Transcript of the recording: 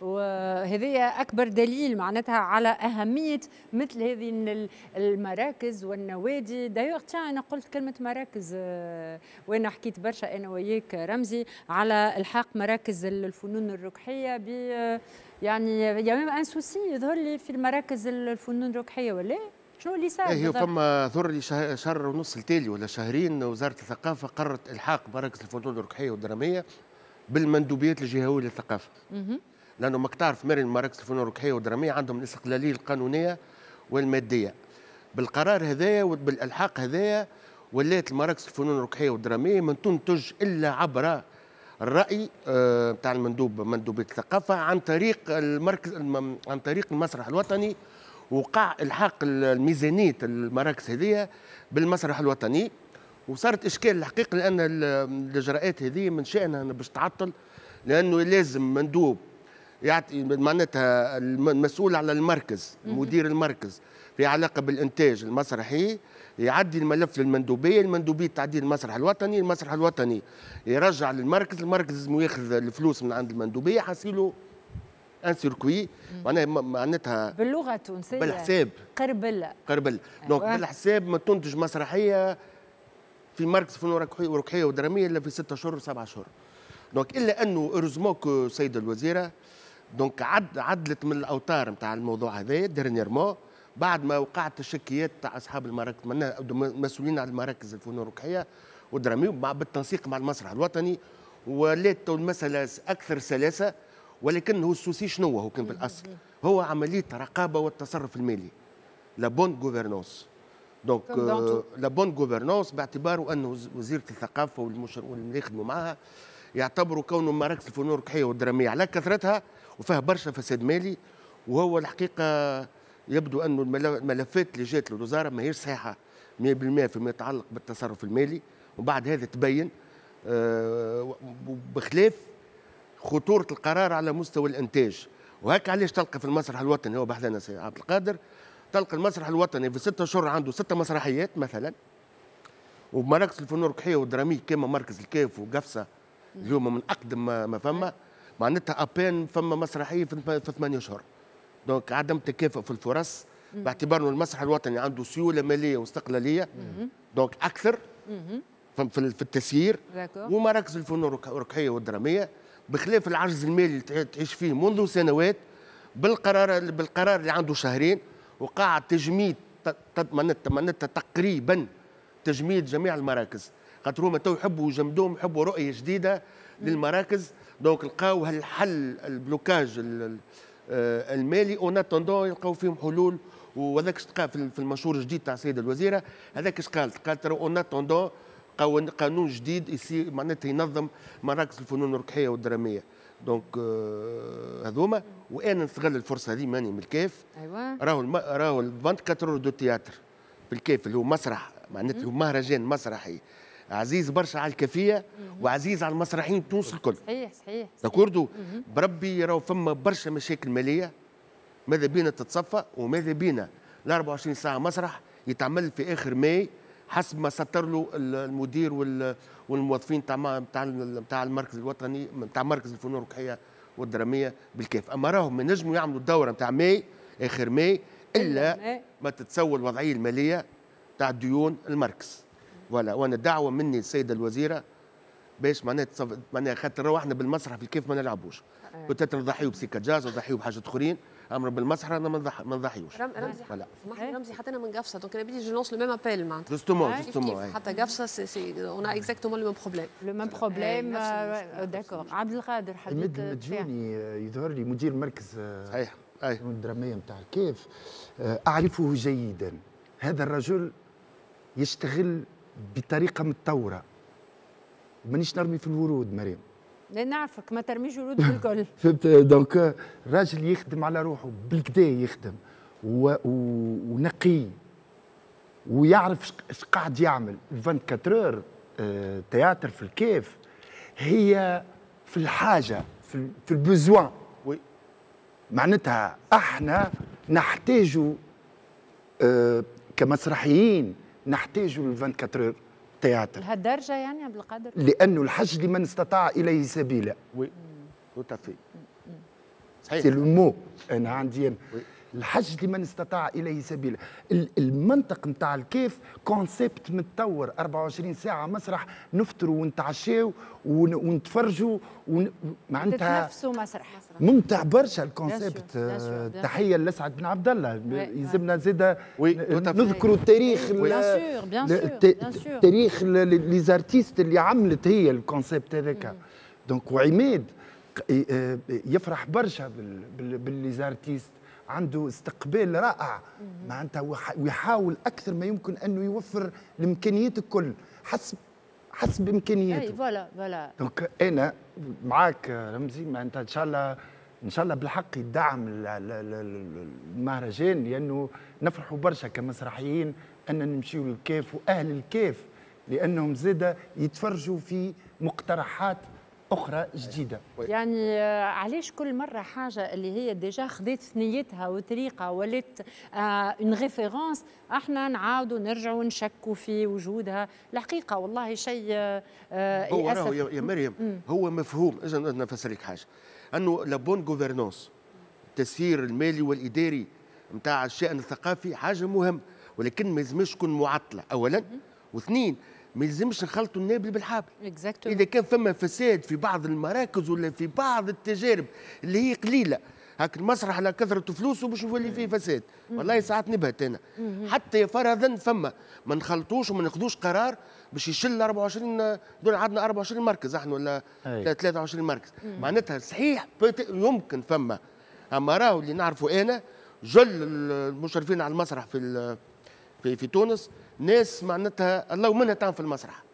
وهذه أكبر دليل معناتها على أهمية مثل هذه المراكز والنوادي دايوغ أنا قلت كلمة مراكز آه، وأنا حكيت برشا أنا وياك رمزي على إلحاق مراكز الفنون الركحية ب آه، يعني يا ميم أن سوسي يظهر لي في المراكز الفنون الركحية ولا شنو اللي صار؟ إيه، هي فما ثر لي شهر ونص التالي ولا شهرين وزاره الثقافه قررت الحاق مراكز الفنون الركحيه والدراميه بالمندوبيات الجهويه للثقافه. لانه ماك تعرف مرن مراكز الفنون الروحيه والدراميه عندهم الاستقلاليه القانونيه والماديه بالقرار هذايا وبالالحاق هذايا ولات مراكز الفنون الروحيه والدراميه ما تنتج الا عبر الراي نتاع آه، المندوب مندوبيه الثقافه عن طريق المركز عن طريق المسرح الوطني وقع الحاق الميزانيه المراكز هذيا بالمسرح الوطني وصارت اشكال الحقيقه لان الاجراءات هذه من شانها باش تعطل لانه لازم مندوب يعطي معناتها المسؤول على المركز مدير المركز في علاقه بالانتاج المسرحي يعدي الملف للمندوبيه، المندوبيه تعدي المسرح الوطني، المسرح الوطني يرجع للمركز، المركز لازم ياخذ الفلوس من عند المندوبيه حاصيلو ان سيركوي معناها معناتها باللغه التونسيه بالحساب قربله قربله دونك أيوة. بالحساب ما تنتج مسرحيه في مركز فنون ركحيه ودراميه الا في ستة اشهر وسبعة اشهر دونك الا انه ارزموك كو السيده الوزيره دونك عد عدلت من الاوتار نتاع الموضوع هذا ديرنيرمون بعد ما وقعت الشكيات تاع اصحاب المراكز مسؤولين على المراكز الفنون الروحيه ودرامي بالتنسيق مع المسرح الوطني ولات المساله اكثر سلاسه ولكن هو السوسي شنو هو كان بالاصل هو عمليه رقابه والتصرف المالي لا بون جوفرنونس دونك آه، لا بون جوفرنونس باعتباره انه وزيره الثقافه والمشر واللي يخدموا معها يعتبروا كونه مراكز الفنون الروحيه والدراميه على كثرتها وفيها برشا فساد مالي وهو الحقيقه يبدو أن الملفات اللي جات للوزاره ما هيش صحيحه 100% فيما يتعلق بالتصرف المالي وبعد هذا تبين آه، بخلاف خطوره القرار على مستوى الانتاج وهكا علاش تلقى في المسرح الوطني هو بحثنا سي عبد القادر تلقى المسرح الوطني في ستة اشهر عنده ستة مسرحيات مثلا ومراكز الفنون الروحيه والدراميه كما مركز الكاف وقفصه اليوم من اقدم ما فما معناتها ابان فما مسرحيه في ثمانية اشهر دونك عدم تكافؤ في الفرص باعتبار انه المسرح الوطني عنده سيوله ماليه واستقلاليه دونك اكثر في التسيير ومراكز الفنون الرقعيه والدراميه بخلاف العجز المالي اللي تعيش فيه منذ سنوات بالقرار بالقرار اللي عنده شهرين وقاعد تجميد معناتها تقريبا تجميد جميع المراكز خاطر هما تو يحبوا يجمدوهم يحبوا رؤيه جديده للمراكز دونك لقاو هالحل البلوكاج آه، المالي اون اتوندون يلقاو فيهم حلول وهذاك تلقى في المشهور الجديد تاع السيده الوزيره هذاك اش قالت قالت اون اتوندون قانون جديد يصير معناتها ينظم مراكز الفنون الركحيه والدراميه دونك آه، هذوما وانا نستغل الفرصه هذه ماني من الكيف ايوا راهو الم... راهو 24 دو تياتر بالكيف اللي هو مسرح معناتها مهرجان مسرحي عزيز برشا على الكافيه وعزيز على المسرحيين تونس الكل صحيح صحيح داكوردو بربي راهو فما برشا مشاكل ماليه ماذا بينا تتصفى وماذا بينا ال 24 ساعه مسرح يتعمل في اخر ماي حسب ما سطر له المدير والموظفين تاع تاع تاع المركز الوطني تاع مركز الفنون الرقحيه والدراميه بالكيف اما راهم ما نجموا يعملوا الدوره تاع ماي اخر ماي الا ما تتسوى الوضعيه الماليه تاع ديون المركز ولا وانا دعوه مني السيده الوزيره باش معناها معناها خاطر روحنا بالمسرح في كيف ما نلعبوش كنت نضحيو بسيكاجاز جاز نضحيو بحاجه اخرين امر بالمسرح انا ما نضحيوش رمزي ولا رمزي حتى انا من قفصه دونك انا بدي جونس لو ميم ابيل معناتها جوستومون جوستومون حتى قفصه سي سي اون اكزاكتومون لو ميم بروبليم لو ميم بروبليم داكور عبد القادر حبيت مديوني آه، يظهر لي مدير مركز آه، صحيح اي الدراميه نتاع الكيف آه، اعرفه جيدا هذا الرجل يشتغل بطريقه متطوره مانيش نرمي في الورود مريم نعرفك ما ترميش ورود بالكل فهمت دونك راجل يخدم على روحه بالكدا يخدم و... و... ونقي ويعرف اش قاعد يعمل 24 اور اه... تياتر في الكيف هي في الحاجه في, في البزوان وي معناتها احنا نحتاج اه... كمسرحيين نحتاج ال 24 تياتر لهالدرجه يعني عبد القادر لانه الحج لمن استطاع اليه سبيلا وي توتافي سي لو مو انا عندي أنا. الحج لمن استطاع اليه سبيلا المنطق نتاع الكيف كونسيبت متطور 24 ساعه مسرح نفطروا ونتعشاو ونتفرجوا معناتها نفسه مسرح ممتع برشا الكونسيبت تحيه لسعد بن عبد الله يلزمنا زاده نذكروا التاريخ التاريخ لي زارتيست اللي عملت هي الكونسيبت هذاك دونك mm. وعماد إيه، إيه، يفرح برشا باللي زارتيست عنده استقبال رائع معناتها ويحاول اكثر ما يمكن انه يوفر الامكانيات الكل حسب حسب امكانياته اي فوالا فوالا دونك انا معاك رمزي معناتها ان شاء الله ان شاء الله بالحق يدعم المهرجان لانه نفرحوا برشا كمسرحيين ان نمشيو للكاف واهل الكاف لانهم زاده يتفرجوا في مقترحات اخرى جديده يعني آه، علاش كل مره حاجه اللي هي ديجا خذت ثنيتها وطريقه ولات اون ريفيرونس احنا نعاودوا نرجعوا نشكوا في وجودها الحقيقه والله شيء آه، آه، هو يا مريم هو مفهوم اجا نفسر لك حاجه انه لابون جوفرنونس التسيير المالي والاداري نتاع الشان الثقافي حاجه مهم ولكن ما يلزمش تكون معطله اولا واثنين ما يلزمش نخلطوا النابل بالحبل exactly. اذا كان فما فساد في بعض المراكز ولا في بعض التجارب اللي هي قليله هاك المسرح على كثرة فلوسه باش يولي فيه فساد والله ساعات نبهت انا حتى فرضا فما ما نخلطوش وما ناخذوش قرار باش يشل 24 دول عندنا 24 مركز احنا ولا 23 مركز معناتها صحيح يمكن فما اما راهو اللي نعرفه انا جل المشرفين على المسرح في في, في تونس ناس معناتها الله منها تعمل في المسرح